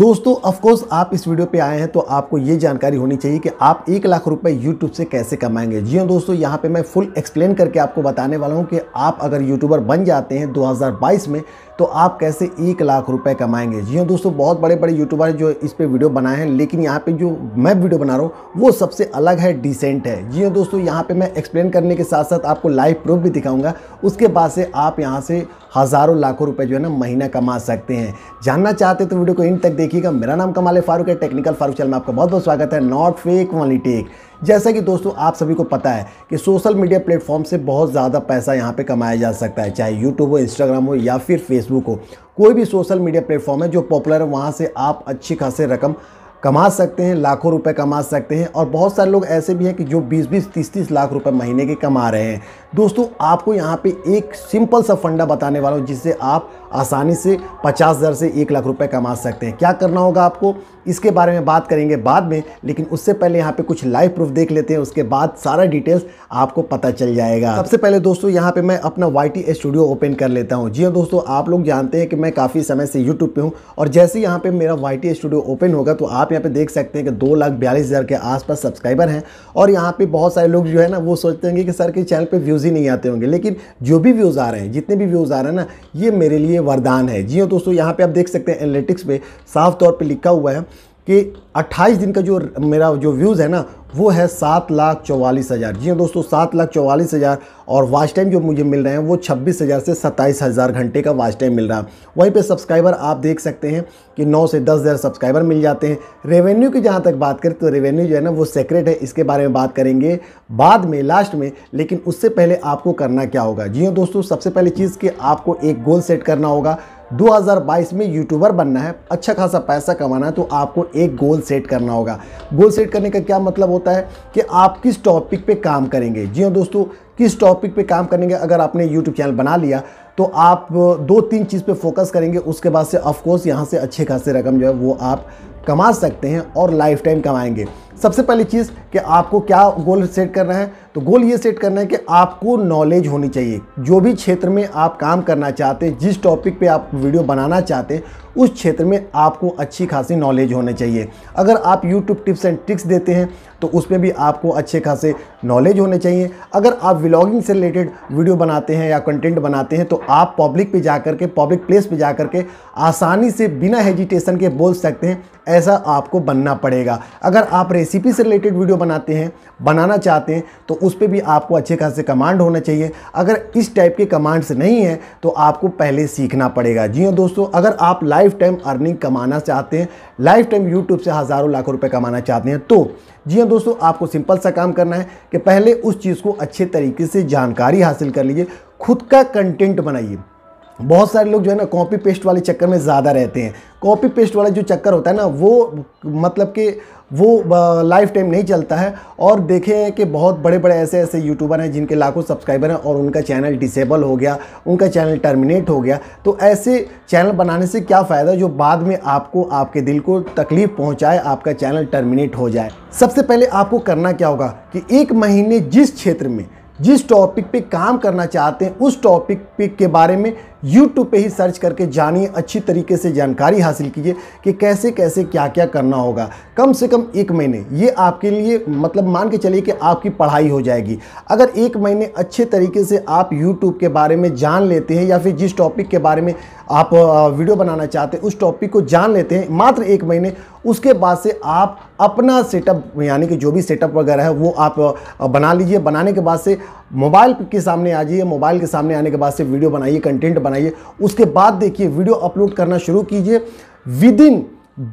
दोस्तों कोर्स आप इस वीडियो पे आए हैं तो आपको ये जानकारी होनी चाहिए कि आप एक लाख रुपए यूट्यूब से कैसे कमाएंगे जी हाँ दोस्तों यहाँ पे मैं फुल एक्सप्लेन करके आपको बताने वाला हूँ कि आप अगर यूट्यूबर बन जाते हैं 2022 में तो आप कैसे एक लाख रुपए कमाएंगे जी हाँ दोस्तों बहुत बड़े बड़े यूट्यूबर जो इस पर वीडियो बनाए हैं लेकिन यहाँ पे जो मैं वीडियो बना रहा हूँ वो सबसे अलग है डिसेंट है जी हाँ दोस्तों यहाँ पे मैं एक्सप्लेन करने के साथ साथ आपको लाइव प्रूफ भी दिखाऊंगा उसके बाद से आप यहाँ से हज़ारों लाखों रुपए जो है ना महीना कमा सकते हैं जानना चाहते तो वीडियो को इन तक देखिएगा मेरा नाम कमाल फारूक है टेक्निकल फारूक चल में आपका बहुत बहुत स्वागत है नॉट फेक वॉली टेक जैसा कि दोस्तों आप सभी को पता है कि सोशल मीडिया प्लेटफॉर्म से बहुत ज़्यादा पैसा यहाँ पे कमाया जा सकता है चाहे यूट्यूब हो इंस्टाग्राम हो या फिर फेसबुक हो कोई भी सोशल मीडिया प्लेटफॉर्म है जो पॉपुलर है वहाँ से आप अच्छी खासी रकम कमा सकते हैं लाखों रुपए कमा सकते हैं और बहुत सारे लोग ऐसे भी हैं कि जो 20-20, 30-30 लाख रुपए महीने के कमा रहे हैं दोस्तों आपको यहाँ पे एक सिंपल सा फंडा बताने वाला हूँ जिससे आप आसानी से पचास हज़ार से एक लाख रुपए कमा सकते हैं क्या करना होगा आपको इसके बारे में बात करेंगे बाद में लेकिन उससे पहले यहाँ पे कुछ लाइव प्रूफ देख लेते हैं उसके बाद सारा डिटेल्स आपको पता चल जाएगा सबसे पहले दोस्तों यहाँ पे मैं अपना वाई स्टूडियो ओपन कर लेता हूँ जी हाँ दोस्तों आप लोग जानते हैं कि मैं काफ़ी समय से यूट्यूब पर हूँ और जैसे यहाँ पर मेरा वाई स्टूडियो ओपन होगा तो आप यहाँ पर देख सकते हैं कि दो लाख बयालीस हज़ार के आसपास सब्सक्राइबर हैं और यहाँ पर बहुत सारे लोग जो है ना वो सोचते होंगे कि सर के चैनल पर व्यूज़ ही नहीं आते होंगे लेकिन जो भी व्यूज़ आ रहे हैं जितने भी व्यूज़ आ रहे हैं ना ये मेरे लिए वरदान है जी हाँ दोस्तों यहाँ पे आप देख सकते हैं एनालिटिक्स पे साफ तौर पे लिखा हुआ है कि 28 दिन का जो मेरा जो व्यूज़ है ना वो है सात लाख चौवालीस हज़ार जी हाँ दोस्तों सात लाख चौवालीस हज़ार और वाच टाइम जो मुझे मिल रहे हैं वो छब्बीस हज़ार से सत्ताईस हज़ार घंटे का वाच टाइम मिल रहा है वहीं पे सब्सक्राइबर आप देख सकते हैं कि नौ से दस हज़ार सब्सक्राइबर मिल जाते हैं रेवेन्यू की जहाँ तक बात करें तो रेवेन्यू जो है ना वो सेक्रेट है इसके बारे में बात करेंगे बाद में लास्ट में लेकिन उससे पहले आपको करना क्या होगा जी हाँ दोस्तों सबसे पहले चीज़ कि आपको एक गोल सेट करना होगा 2022 में यूट्यूबर बनना है अच्छा खासा पैसा कमाना है तो आपको एक गोल सेट करना होगा गोल सेट करने का क्या मतलब होता है कि आप किस टॉपिक पे काम करेंगे जी हाँ दोस्तों किस टॉपिक पे काम करेंगे अगर आपने यूट्यूब चैनल बना लिया तो आप दो तीन चीज़ पे फोकस करेंगे उसके बाद से ऑफकोर्स यहाँ से अच्छे खासे रकम जो है वो आप कमा सकते हैं और लाइफ टाइम कमाएंगे सबसे पहली चीज़ कि आपको क्या गोल सेट करना है तो गोल ये सेट करना है कि आपको नॉलेज होनी चाहिए जो भी क्षेत्र में आप काम करना चाहते हैं जिस टॉपिक पे आप वीडियो बनाना चाहते हैं उस क्षेत्र में आपको अच्छी खासी नॉलेज होनी चाहिए अगर आप यूट्यूब टिप्स एंड ट्रिक्स देते हैं तो उसमें भी आपको अच्छे खासे नॉलेज होने चाहिए अगर आप व्लॉगिंग से रिलेटेड वीडियो बनाते हैं या कंटेंट बनाते हैं तो आप पब्लिक पे जा कर के पब्लिक प्लेस पे जा कर के आसानी से बिना हेजिटेशन के बोल सकते हैं ऐसा आपको बनना पड़ेगा अगर आप रेसिपी से रिलेटेड वीडियो बनाते हैं बनाना चाहते हैं तो उस पर भी आपको अच्छे खासे कमांड होना चाहिए अगर इस टाइप के कमांड्स नहीं है तो आपको पहले सीखना पड़ेगा जी हाँ दोस्तों अगर आप लाइफ टाइम अर्निंग कमाना चाहते हैं लाइफ टाइम यूट्यूब से हज़ारों लाखों रुपये कमाना चाहते हैं तो जी हाँ दोस्तों आपको सिंपल सा काम करना है कि पहले उस चीज़ को अच्छे तरीके से जानकारी हासिल कर लीजिए खुद का कंटेंट बनाइए बहुत सारे लोग जो है ना कॉपी पेस्ट वाले चक्कर में ज़्यादा रहते हैं कॉपी पेस्ट वाला जो चक्कर होता है ना वो मतलब कि वो लाइफ टाइम नहीं चलता है और देखें कि बहुत बड़े बड़े ऐसे ऐसे यूट्यूबर हैं जिनके लाखों सब्सक्राइबर हैं और उनका चैनल डिसेबल हो गया उनका चैनल टर्मिनेट हो गया तो ऐसे चैनल बनाने से क्या फ़ायदा जो बाद में आपको आपके दिल को तकलीफ़ पहुँचाए आपका चैनल टर्मिनेट हो जाए सबसे पहले आपको करना क्या होगा कि एक महीने जिस क्षेत्र में जिस टॉपिक पे काम करना चाहते हैं उस टॉपिक पे के बारे में यूट्यूब पे ही सर्च करके जानिए अच्छी तरीके से जानकारी हासिल कीजिए कि कैसे कैसे क्या क्या करना होगा कम से कम एक महीने ये आपके लिए मतलब मान के चलिए कि आपकी पढ़ाई हो जाएगी अगर एक महीने अच्छे तरीके से आप यूट्यूब के बारे में जान लेते हैं या फिर जिस टॉपिक के बारे में आप वीडियो बनाना चाहते हैं उस टॉपिक को जान लेते हैं मात्र एक महीने उसके बाद से आप अपना सेटअप यानी कि जो भी सेटअप वगैरह है वो आप बना लीजिए बनाने के बाद से मोबाइल के सामने आ जाइए मोबाइल के सामने आने के बाद से वीडियो बनाइए कंटेंट बना बनाइए उसके बाद देखिए वीडियो अपलोड करना शुरू कीजिए विद इन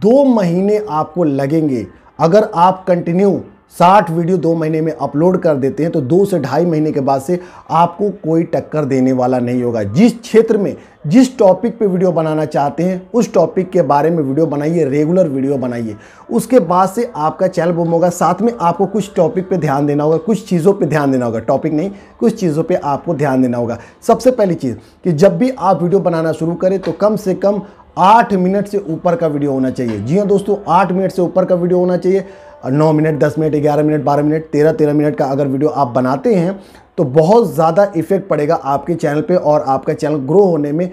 दो महीने आपको लगेंगे अगर आप कंटिन्यू साठ वीडियो दो महीने में अपलोड कर देते हैं तो दो से ढाई महीने के बाद से आपको कोई टक्कर देने वाला नहीं होगा जिस क्षेत्र में जिस टॉपिक पे वीडियो बनाना चाहते हैं उस टॉपिक के बारे में वीडियो बनाइए रेगुलर वीडियो बनाइए उसके बाद से आपका चैनल बम होगा साथ में आपको कुछ टॉपिक पे ध्यान देना होगा कुछ चीज़ों पे ध्यान देना होगा टॉपिक नहीं कुछ चीज़ों पे आपको ध्यान देना होगा सबसे पहली चीज़ कि जब भी आप वीडियो बनाना शुरू करें तो कम से कम आठ मिनट से ऊपर का वीडियो होना चाहिए जी हाँ दोस्तों आठ मिनट से ऊपर का वीडियो होना चाहिए नौ मिनट दस मिनट ग्यारह मिनट बारह मिनट तेरह तेरह मिनट का अगर वीडियो आप बनाते हैं तो बहुत ज़्यादा इफेक्ट पड़ेगा आपके चैनल पे और आपका चैनल ग्रो होने में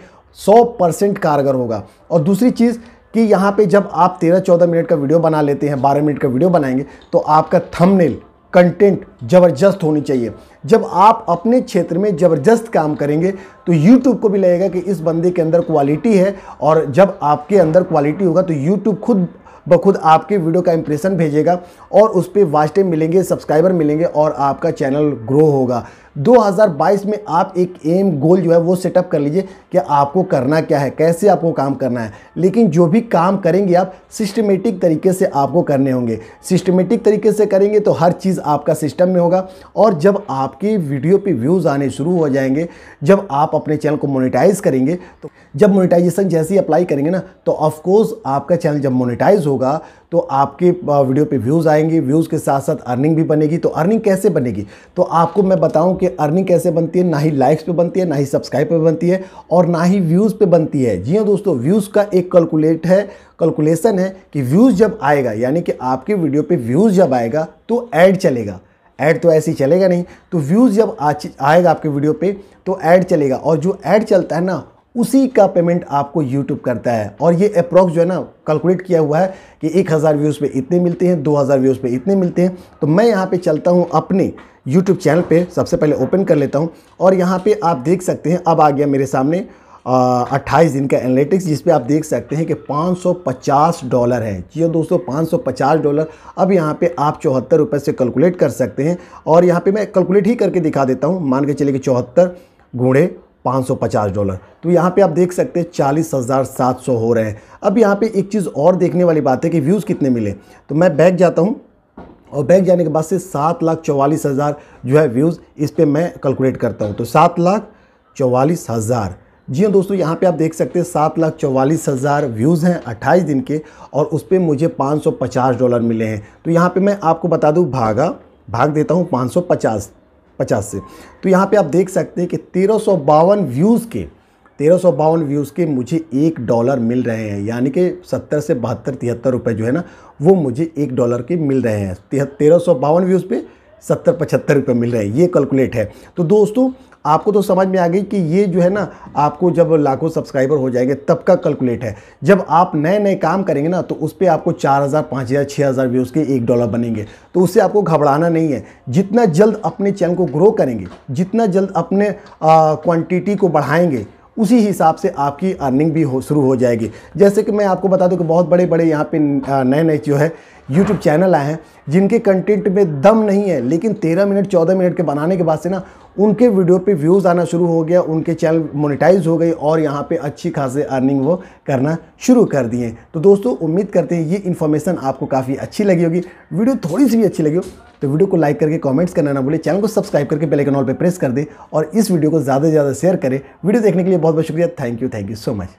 100 परसेंट कारगर होगा और दूसरी चीज़ कि यहाँ पे जब आप 13-14 मिनट का वीडियो बना लेते हैं 12 मिनट का वीडियो बनाएंगे तो आपका थमनेल कंटेंट ज़बरदस्त होनी चाहिए जब आप अपने क्षेत्र में ज़बरदस्त काम करेंगे तो YouTube को भी लगेगा कि इस बंदे के अंदर क्वालिटी है और जब आपके अंदर क्वालिटी होगा तो YouTube खुद बखुद आपकी वीडियो का इंप्रेशन भेजेगा और उस पर वास्टे मिलेंगे सब्सक्राइबर मिलेंगे और आपका चैनल ग्रो होगा 2022 में आप एक एम गोल जो है वो सेटअप कर लीजिए कि आपको करना क्या है कैसे आपको काम करना है लेकिन जो भी काम करेंगे आप सिस्टमेटिक तरीके से आपको करने होंगे सिस्टमेटिक तरीके से करेंगे तो हर चीज़ आपका सिस्टम में होगा और जब आपकी वीडियो पे व्यूज़ आने शुरू हो जाएंगे जब आप अपने चैनल को मोनिटाइज करेंगे तो जब मोनिटाइजेशन जैसे ही अप्लाई करेंगे ना तो ऑफकोर्स आपका चैनल जब मोनिटाइज होगा तो आपके वीडियो पे व्यूज़ आएंगे व्यूज़ के साथ साथ अर्निंग भी बनेगी तो अर्निंग कैसे बनेगी तो आपको मैं बताऊं कि आपके अर्निंग कैसे बनती है ना ही लाइक्स पे बनती है ना ही सब्सक्राइब पे बनती है और ना ही व्यूज़ पे बनती है जी हाँ दोस्तों व्यूज़ का एक कैलकुलेट है कैलकुलेशन है कि व्यूज़ जब आएगा यानी कि आपके वीडियो पे व्यूज़ जब आएगा तो ऐड चलेगा ऐड तो ऐसे ही चलेगा नहीं तो व्यूज़ जब आएगा आपके वीडियो पर तो ऐड चलेगा और जो ऐड चलता है ना उसी का पेमेंट आपको यूट्यूब करता है और ये अप्रॉक्स जो है ना कैलकुलेट किया हुआ है कि एक हज़ार व्यूज़ पे इतने मिलते हैं दो हज़ार व्यूज़ पे इतने मिलते हैं तो मैं यहाँ पे चलता हूँ अपने यूट्यूब चैनल पे सबसे पहले ओपन कर लेता हूँ और यहाँ पे आप देख सकते हैं अब आ गया मेरे सामने अट्ठाईस दिन का एनालिटिक्स जिसपे आप देख सकते हैं कि 550 डॉलर है जी हाँ दोस्तों 550 डॉलर अब यहाँ पे आप चौहत्तर रुपये से कैलकुलेट कर सकते हैं और यहाँ पे मैं कैलकुलेट ही करके दिखा देता हूँ मान के चले कि चौहत्तर गुणे 550 डॉलर तो यहाँ पे आप देख सकते हैं चालीस हज़ार सात सौ हो रहे हैं अब यहाँ पे एक चीज़ और देखने वाली बात है कि व्यूज़ कितने मिले तो मैं बैक जाता हूँ और बैक जाने के बाद से सात लाख चौवालीस हज़ार जो है व्यूज़ इस पर मैं कैलकुलेट करता हूँ तो सात लाख चौवालीस हज़ार जी हाँ दोस्तों यहाँ पे आप देख सकते हैं सात लाख चौवालीस हज़ार व्यूज़ हैं अट्ठाईस दिन के और उस पर मुझे पचास डॉलर मिले हैं तो यहाँ पे मैं आपको बता दूँ भागा भाग देता हूँ पचास पचास से तो यहाँ पे आप देख सकते हैं कि तेरह व्यूज़ के तेरह व्यूज़ के मुझे एक डॉलर मिल रहे हैं यानी कि सत्तर से बहत्तर तिहत्तर रुपये जो है ना वो मुझे एक डॉलर के मिल रहे हैं तेरह व्यूज़ पे सत्तर पचहत्तर रुपये मिल रहे हैं ये कैलकुलेट है तो दोस्तों आपको तो समझ में आ गई कि ये जो है ना आपको जब लाखों सब्सक्राइबर हो जाएंगे तब का कैलकुलेट है जब आप नए नए काम करेंगे ना तो उस पर आपको चार हज़ार पाँच हज़ार छः हज़ार व्यूज़ के एक डॉलर बनेंगे तो उससे आपको घबराना नहीं है जितना जल्द अपने चैनल को ग्रो करेंगे जितना जल्द अपने क्वान्टिटी को बढ़ाएंगे उसी हिसाब से आपकी अर्निंग भी हो शुरू हो जाएगी जैसे कि मैं आपको बता दूं कि बहुत बड़े बड़े यहाँ पे नए नए जो है यूट्यूब चैनल आए हैं जिनके कंटेंट में दम नहीं है लेकिन तेरह मिनट चौदह मिनट के बनाने के बाद से ना उनके वीडियो पे व्यूज़ आना शुरू हो गया उनके चैनल मोनेटाइज हो गई और यहाँ पे अच्छी खासी अर्निंग वो करना शुरू कर दिए तो दोस्तों उम्मीद करते हैं ये इन्फॉर्मेशन आपको काफ़ी अच्छी लगी होगी वीडियो थोड़ी सी भी अच्छी लगी हो तो वीडियो को लाइक करके कमेंट्स करना ना भूलें चैनल को सब्सक्राइब करके बेल आइकन ऑल पर प्रेस कर दें और इस वीडियो को ज़्यादा से ज़्यादा शेयर करें वीडियो देखने के लिए बहुत बहुत शुक्रिया thank you thank you so much